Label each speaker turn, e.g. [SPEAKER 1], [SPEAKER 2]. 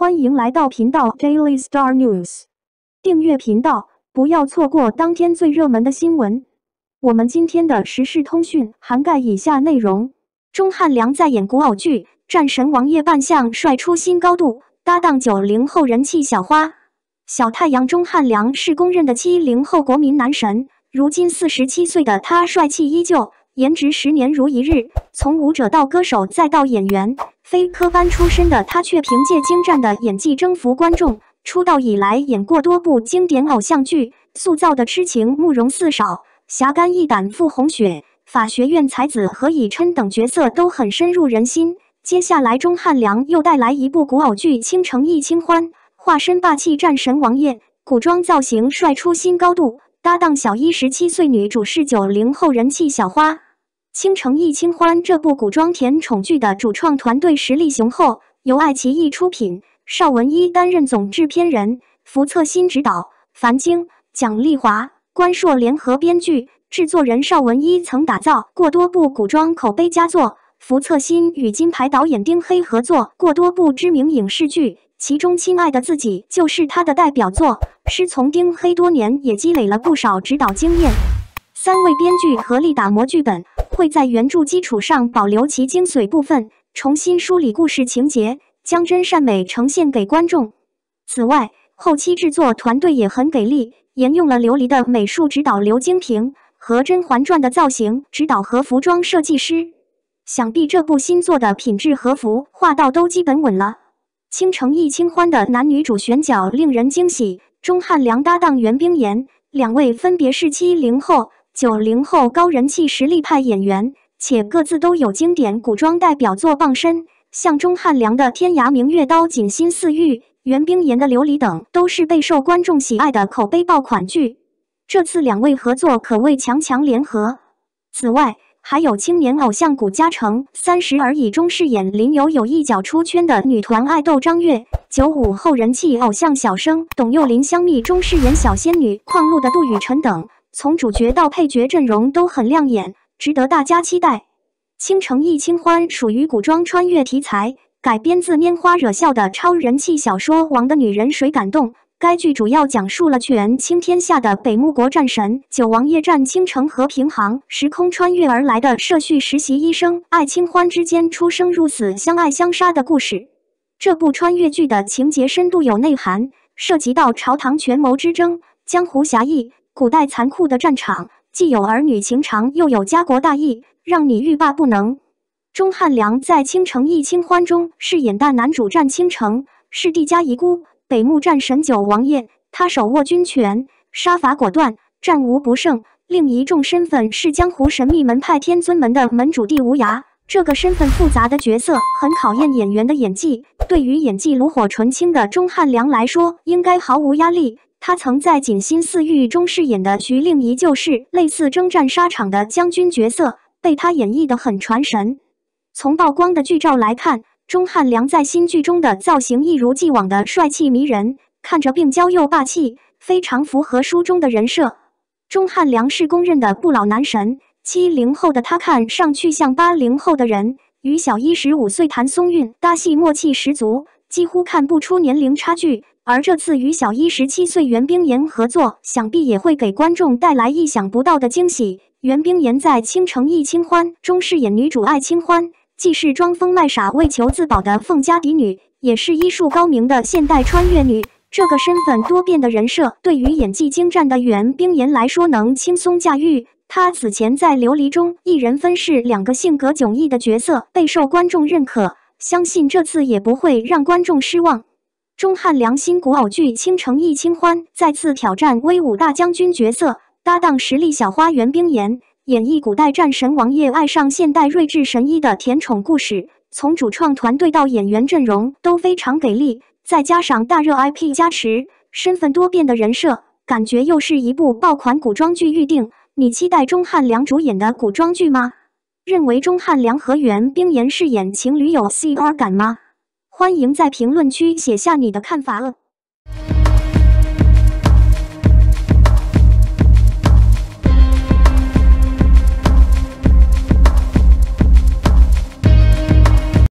[SPEAKER 1] 欢迎来到频道 Daily Star News，订阅频道，不要错过当天最热门的新闻。我们今天的时事通讯涵盖以下内容：钟汉良在演古偶剧《战神王爷扮相》，帅出新高度，搭档九零后人气小花。小太阳钟汉良是公认的七零后国民男神，如今四十七岁的他帅气依旧。颜值十年如一日，从舞者到歌手再到演员，非科班出身的他却凭借精湛的演技征服观众。出道以来演过多部经典偶像剧，塑造的痴情慕容四少、侠肝义胆傅红雪、法学院才子何以琛等角色都很深入人心。接下来，钟汉良又带来一部古偶剧《倾城亦清欢》，化身霸气战神王爷，古装造型帅出新高度，搭档小一十七岁女主是九零后人气小花。《倾城一清欢》这部古装甜宠剧的主创团队实力雄厚，由爱奇艺出品，邵文一担任总制片人，福策新执导，樊京、蒋丽华、关硕联合编剧，制作人邵文一曾打造过多部古装口碑佳作。福策新与金牌导演丁黑合作过多部知名影视剧，其中《亲爱的自己》就是他的代表作。师从丁黑多年，也积累了不少指导经验。三位编剧合力打磨剧本。会在原著基础上保留其精髓部分，重新梳理故事情节，将真善美呈现给观众。此外，后期制作团队也很给力，沿用了《琉璃》的美术指导刘金平和《甄嬛传》的造型指导和服装设计师。想必这部新作的品质和服化道都基本稳了。《倾城易清欢》的男女主选角令人惊喜，钟汉良搭档袁冰妍，两位分别是七零后。九零后高人气实力派演员，且各自都有经典古装代表作傍身，像钟汉良的《天涯明月刀》《锦心似玉》，袁冰妍的《琉璃》等，都是备受观众喜爱的口碑爆款剧。这次两位合作可谓强强联合。此外，还有青年偶像谷嘉诚《三十而已》中饰演林有有一角出圈的女团爱豆张悦，九五后人气偶像小生董又霖《香蜜》中饰演小仙女邝露的杜雨辰等。从主角到配角阵容都很亮眼，值得大家期待。《倾城一清欢》属于古装穿越题材，改编自《拈花惹笑》的超人气小说《王的女人》，谁敢动？该剧主要讲述了权倾天下的北穆国战神九王爷战倾城和平行时空穿越而来的社畜实习医生爱清欢之间出生入死、相爱相杀的故事。这部穿越剧的情节深度有内涵，涉及到朝堂权谋之争、江湖侠义。古代残酷的战场，既有儿女情长，又有家国大义，让你欲罢不能。钟汉良在《倾城亦清欢》中饰演大男主战倾城，是帝家遗孤，北穆战神九王爷。他手握军权，杀伐果断，战无不胜。另一众身份是江湖神秘门派天尊门的门主帝无涯。这个身份复杂的角色很考验演员的演技。对于演技炉火纯青的钟汉良来说，应该毫无压力。他曾在《锦心似玉》中饰演的徐令宜就是类似征战沙场的将军角色，被他演绎得很传神。从曝光的剧照来看，钟汉良在新剧中的造型一如既往的帅气迷人，看着病娇又霸气，非常符合书中的人设。钟汉良是公认的不老男神，七零后的他看上去像八零后的人。与小一十五岁谭松韵搭戏，默契十足，几乎看不出年龄差距。而这次与小一十七岁袁冰妍合作，想必也会给观众带来意想不到的惊喜。袁冰妍在《倾城忆清欢》中饰演女主爱清欢，既是装疯卖傻为求自保的凤家嫡女，也是医术高明的现代穿越女。这个身份多变的人设，对于演技精湛的袁冰妍来说，能轻松驾驭。她此前在《琉璃》中一人分饰两个性格迥异的角色，备受观众认可，相信这次也不会让观众失望。钟汉良新古偶剧《倾城亦清欢》再次挑战威武大将军角色，搭档实力小花袁冰妍，演绎古代战神王爷爱上现代睿智神医的甜宠故事。从主创团队到演员阵容都非常给力，再加上大热 IP 加持，身份多变的人设，感觉又是一部爆款古装剧预定。你期待钟汉良主演的古装剧吗？认为钟汉良和袁冰妍饰演情侣有 c r 感吗？欢迎在评论区写下你的看法哦。